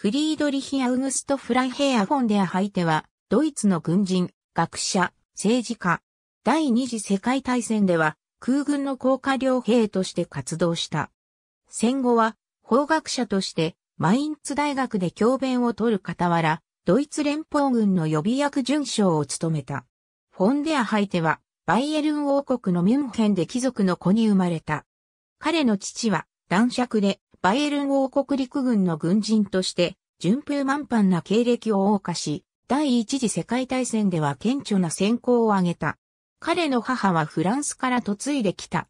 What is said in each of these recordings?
フリードリヒ・アウグスト・フランヘア・フォンデア・ハイテは、ドイツの軍人、学者、政治家。第二次世界大戦では、空軍の高下両兵として活動した。戦後は、法学者として、マインツ大学で教鞭を取る傍ら、ドイツ連邦軍の予備役准将を務めた。フォンデア・ハイテは、バイエルン王国のミュンヘンで貴族の子に生まれた。彼の父は、男爵で、バイエルン王国陸軍の軍人として、順風満帆な経歴を謳歌し、第一次世界大戦では顕著な選考を挙げた。彼の母はフランスから嫁いできた。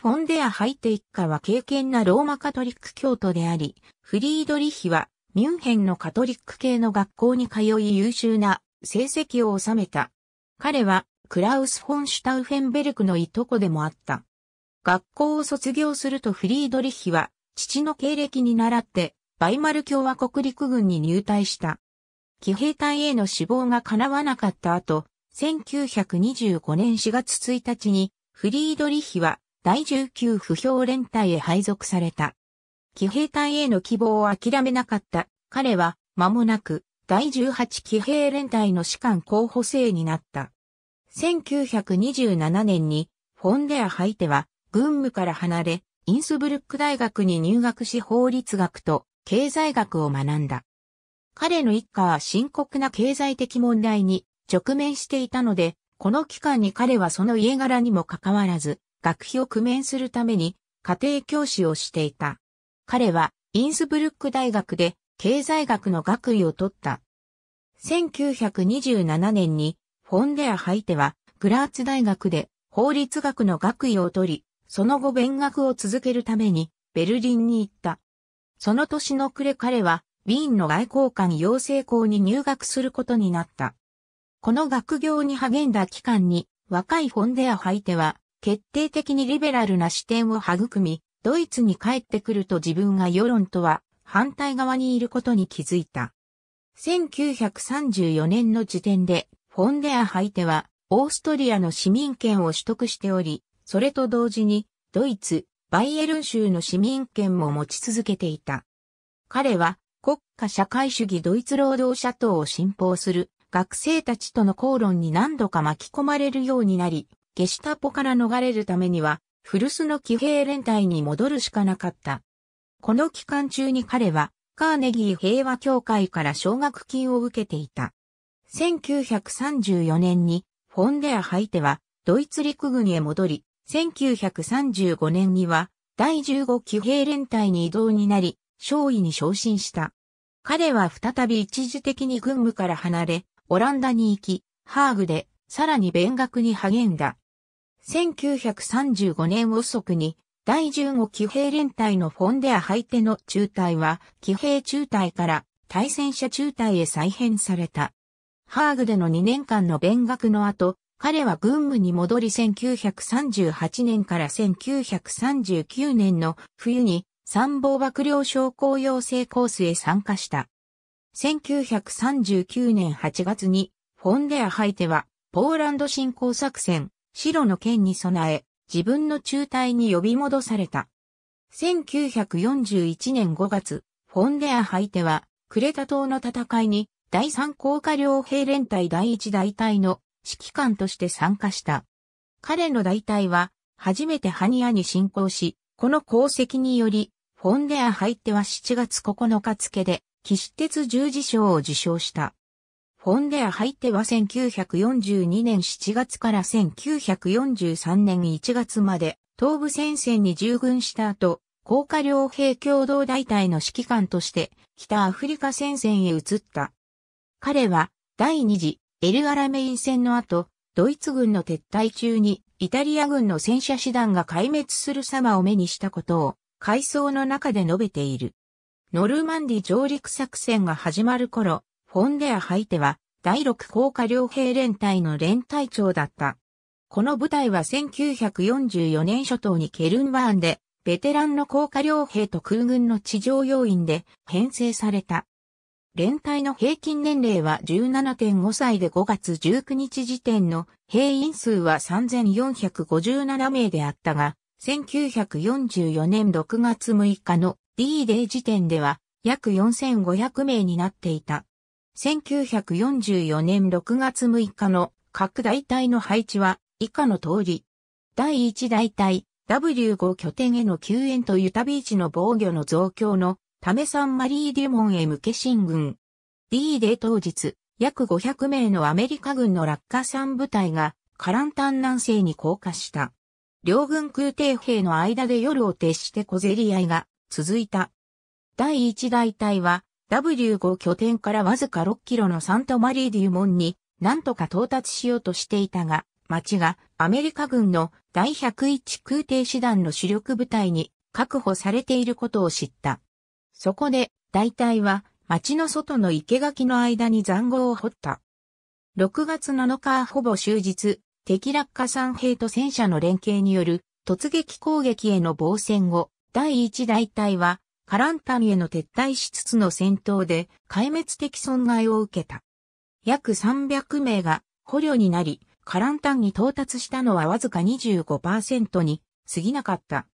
フォンデア・ハイテ一家は敬虔なローマカトリック教徒であり、フリードリヒはミュンヘンのカトリック系の学校に通い優秀な成績を収めた。彼はクラウス・フォン・シュタウフェンベルクのいとこでもあった。学校を卒業するとフリードリヒは父の経歴に倣ってバイマル共和国陸軍に入隊した。騎兵隊への死亡が叶わなかった後、1925年4月1日にフリードリヒは第19不評連隊へ配属された。騎兵隊への希望を諦めなかった彼は間もなく第18騎兵連隊の士官候補生になった。1927年にフォンデアハイテは軍務から離れインスブルック大学に入学し法律学と経済学を学んだ。彼の一家は深刻な経済的問題に直面していたので、この期間に彼はその家柄にもかかわらず、学費を工面するために家庭教師をしていた。彼はインスブルック大学で経済学の学位を取った。1927年にフォンデア・ハイテはグラーツ大学で法律学の学位を取り、その後勉学を続けるためにベルリンに行った。その年の暮れ彼は、ウィーンの外交官養成校に入学することになった。この学業に励んだ期間に、若いフォンデア・ハイテは、決定的にリベラルな視点を育み、ドイツに帰ってくると自分が世論とは反対側にいることに気づいた。1934年の時点で、フォンデア・ハイテは、オーストリアの市民権を取得しており、それと同時に、ドイツ、バイエルン州の市民権も持ち続けていた。彼は国家社会主義ドイツ労働者党を信奉する学生たちとの口論に何度か巻き込まれるようになり、ゲシュタポから逃れるためには、古巣の騎兵連隊に戻るしかなかった。この期間中に彼は、カーネギー平和協会から奨学金を受けていた。1934年に、フォンデアハイテは、ドイツ陸軍へ戻り、1935年には第15騎兵連隊に異動になり、少尉に昇進した。彼は再び一時的に軍務から離れ、オランダに行き、ハーグで、さらに勉学に励んだ。1935年遅くに、第15騎兵連隊のフォンデアハ手の中隊は、騎兵中隊から対戦車中隊へ再編された。ハーグでの2年間の勉学の後、彼は軍務に戻り1938年から1939年の冬に参謀幕僚将校養成コースへ参加した。1939年8月にフォンデアハイテはポーランド侵攻作戦、白の剣に備え自分の中隊に呼び戻された。1941年5月、フォンデアハイテはクレタ島の戦いに第三高架両兵連隊第一大隊の指揮官として参加した。彼の代替は、初めてハニアに侵攻し、この功績により、フォンデア入っては7月9日付で、騎士鉄十字章を受賞した。フォンデア入っては1942年7月から1943年1月まで、東部戦線に従軍した後、高架両兵共同大隊の指揮官として、北アフリカ戦線へ移った。彼は、第二次エル・アラメイン戦の後、ドイツ軍の撤退中にイタリア軍の戦車師団が壊滅する様を目にしたことを、回想の中で述べている。ノルマンディ上陸作戦が始まる頃、フォンデアハイテは第6高架両兵連隊の連隊長だった。この部隊は1944年初頭にケルンバーンで、ベテランの高架両兵と空軍の地上要員で編成された。連隊の平均年齢は17.5歳で5月19日時点の兵員数は3457名であったが、1944年6月6日の D デー時点では約4500名になっていた。1944年6月6日の各大隊の配置は以下の通り。第1大隊 W5 拠点への救援とユタビーチの防御の増強のタメサンマリーデュモンへ向け進軍。D デー当日、約500名のアメリカ軍の落下産部隊が、カランタン南西に降下した。両軍空挺兵の間で夜を徹して小競り合いが続いた。第1大隊は W5 拠点からわずか6キロのサントマリーデュモンに何とか到達しようとしていたが、町がアメリカ軍の第101空挺師団の主力部隊に確保されていることを知った。そこで、大体は、町の外の生垣の間に残壕を掘った。6月7日ほぼ終日、敵落下三兵と戦車の連携による突撃攻撃への防戦後、第1大隊は、カランタンへの撤退しつつの戦闘で壊滅的損害を受けた。約300名が捕虜になり、カランタンに到達したのはわずか25%に過ぎなかった。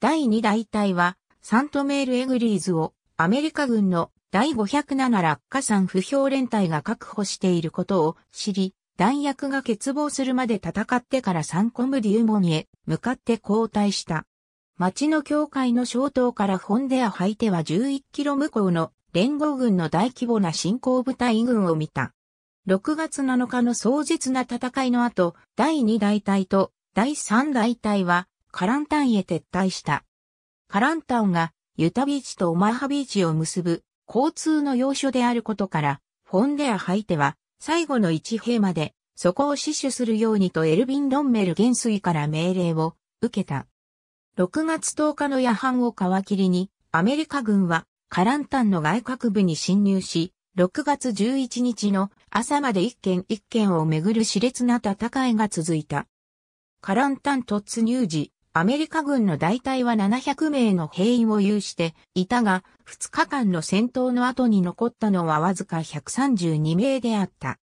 第2大隊はサントメール・エグリーズをアメリカ軍の第507落下山不評連隊が確保していることを知り、弾薬が欠乏するまで戦ってからサンコムデューモンへ向かって交代した。町の境界の小島からホンデアハイテは11キロ向こうの連合軍の大規模な進行部隊軍を見た。6月7日の壮絶な戦いの後、第2大隊と第3大隊はカランタンへ撤退した。カランタンがユタビーチとオマハビーチを結ぶ交通の要所であることから、フォンデアハイテは最後の一兵までそこを死守するようにとエルビン・ロンメル元帥から命令を受けた。6月10日の夜半を皮切りにアメリカ軍はカランタンの外郭部に侵入し、6月11日の朝まで一軒一軒をめぐる熾烈な戦いが続いた。カランタン突入時、アメリカ軍の大隊は700名の兵員を有していたが、2日間の戦闘の後に残ったのはわずか132名であった。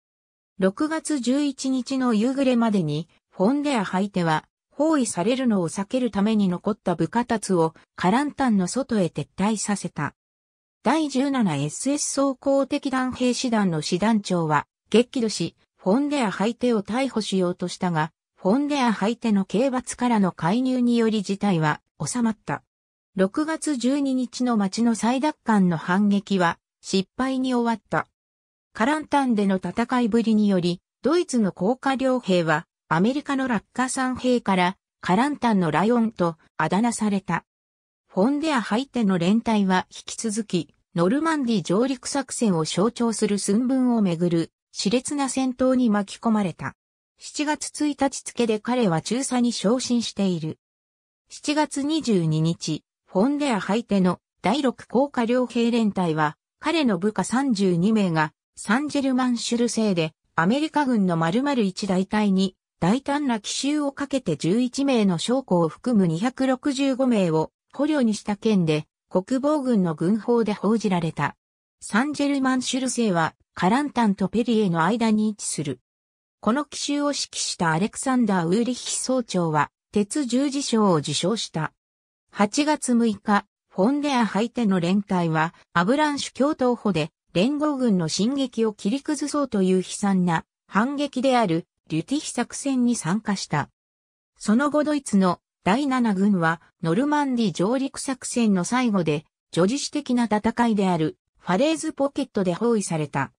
6月11日の夕暮れまでに、フォンデアハイテは、包囲されるのを避けるために残った部下たちをカランタンの外へ撤退させた。第 17SS 総攻敵団兵士団の師団長は、激怒し、フォンデアハイテを逮捕しようとしたが、フォンデアハイテの刑罰からの介入により事態は収まった。6月12日の町の最奪還の反撃は失敗に終わった。カランタンでの戦いぶりにより、ドイツの高架両兵はアメリカの落下山兵からカランタンのライオンとあだ名された。フォンデアハイテの連隊は引き続き、ノルマンディ上陸作戦を象徴する寸分をめぐる熾烈な戦闘に巻き込まれた。7月1日付で彼は中佐に昇進している。7月22日、フォンデアハイテの第6高架両兵連隊は、彼の部下32名がサンジェルマンシュル製でアメリカ軍の丸々一大隊に大胆な奇襲をかけて11名の将校を含む265名を捕虜にした件で国防軍の軍法で報じられた。サンジェルマンシュル製はカランタンとペリエの間に位置するこの奇襲を指揮したアレクサンダー・ウーリッヒ総長は、鉄十字章を受賞した。8月6日、フォンデアハイテの連隊は、アブランシュ共闘歩で、連合軍の進撃を切り崩そうという悲惨な反撃である、リュティヒ作戦に参加した。その後ドイツの第7軍は、ノルマンディ上陸作戦の最後で、叙事史的な戦いである、ファレーズポケットで包囲された。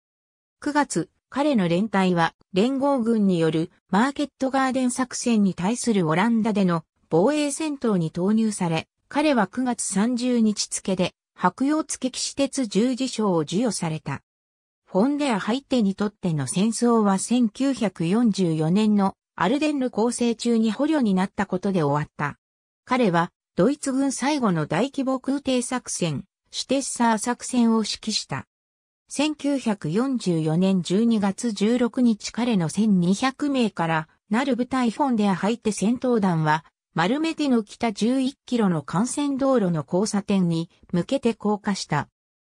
9月、彼の連隊は連合軍によるマーケットガーデン作戦に対するオランダでの防衛戦闘に投入され、彼は9月30日付で白洋付騎士鉄十字章を授与された。フォンデア・ハイテにとっての戦争は1944年のアルデンル構成中に捕虜になったことで終わった。彼はドイツ軍最後の大規模空挺作戦、シュテッサー作戦を指揮した。1944年12月16日彼の1200名からなる部隊フォンデア入って戦闘団は、丸めての北11キロの幹線道路の交差点に向けて降下した。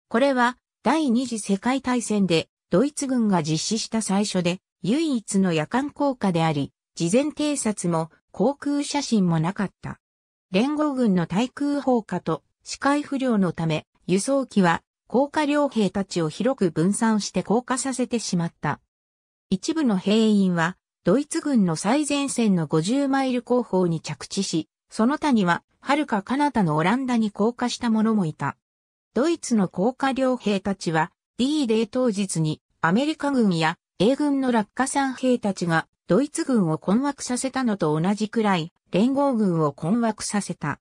これは第二次世界大戦でドイツ軍が実施した最初で唯一の夜間降下であり、事前偵察も航空写真もなかった。連合軍の対空砲火と視界不良のため輸送機は降下両兵たちを広く分散して降下させてしまった。一部の兵員は、ドイツ軍の最前線の50マイル後方に着地し、その他には、遥か彼方のオランダに降下した者もいた。ドイツの降下両兵たちは、D デー当日に、アメリカ軍や英軍の落下山兵たちが、ドイツ軍を困惑させたのと同じくらい、連合軍を困惑させた。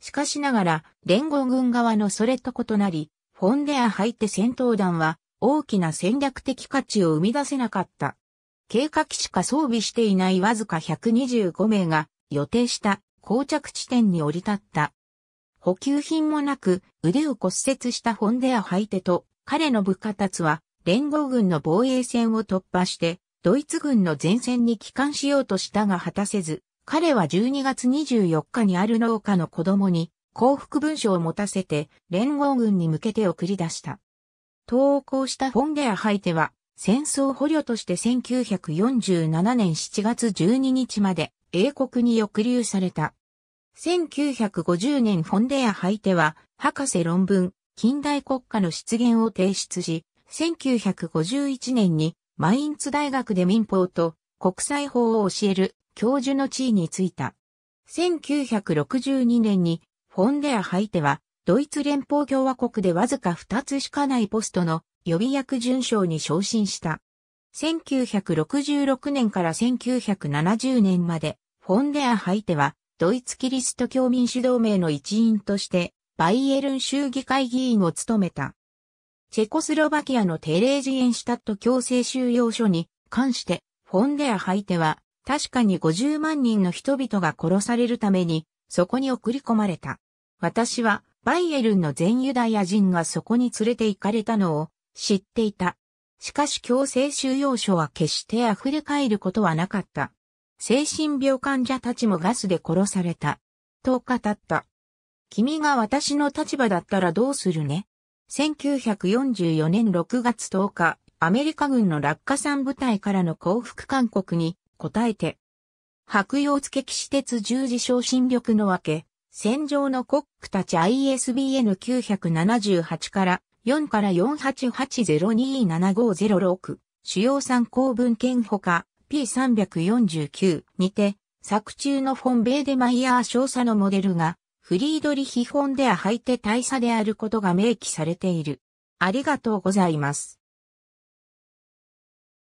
しかしながら、連合軍側のそれと異なり、フォンデア入って戦闘団は大きな戦略的価値を生み出せなかった。計画機しか装備していないわずか125名が予定した膠着地点に降り立った。補給品もなく腕を骨折したフォンデアハイテと彼の部下たちは連合軍の防衛線を突破してドイツ軍の前線に帰還しようとしたが果たせず、彼は12月24日にある農家の子供に降伏文書を持たせて連合軍に向けて送り出した。投降したフォンデアハイテは戦争捕虜として1947年7月12日まで英国に抑留された。1950年フォンデアハイテは博士論文近代国家の出現を提出し、1951年にマインツ大学で民法と国際法を教える教授の地位に就いた。1962年にフォンデア・ハイテは、ドイツ連邦共和国でわずか2つしかないポストの予備役順将に昇進した。1966年から1970年まで、フォンデア・ハイテは、ドイツキリスト教民主同盟の一員として、バイエルン州議会議員を務めた。チェコスロバキアのテレージエンシタット強制収容所に関して、フォンデア・ハイテは、確かに50万人の人々が殺されるために、そこに送り込まれた。私はバイエルンの全ユダヤ人がそこに連れて行かれたのを知っていた。しかし強制収容所は決して溢れ返ることはなかった。精神病患者たちもガスで殺された。と語った。君が私の立場だったらどうするね ?1944 年6月10日、アメリカ軍の落下山部隊からの降伏勧告に応えて、白洋付き施鉄十字昇進力のわけ、戦場のコックたち ISBN 978から4から488027506主要参考文献ほか P349 にて作中のフォンベーデマイヤー少佐のモデルがフリードリヒフォンデア履いて大佐であることが明記されている。ありがとうございます。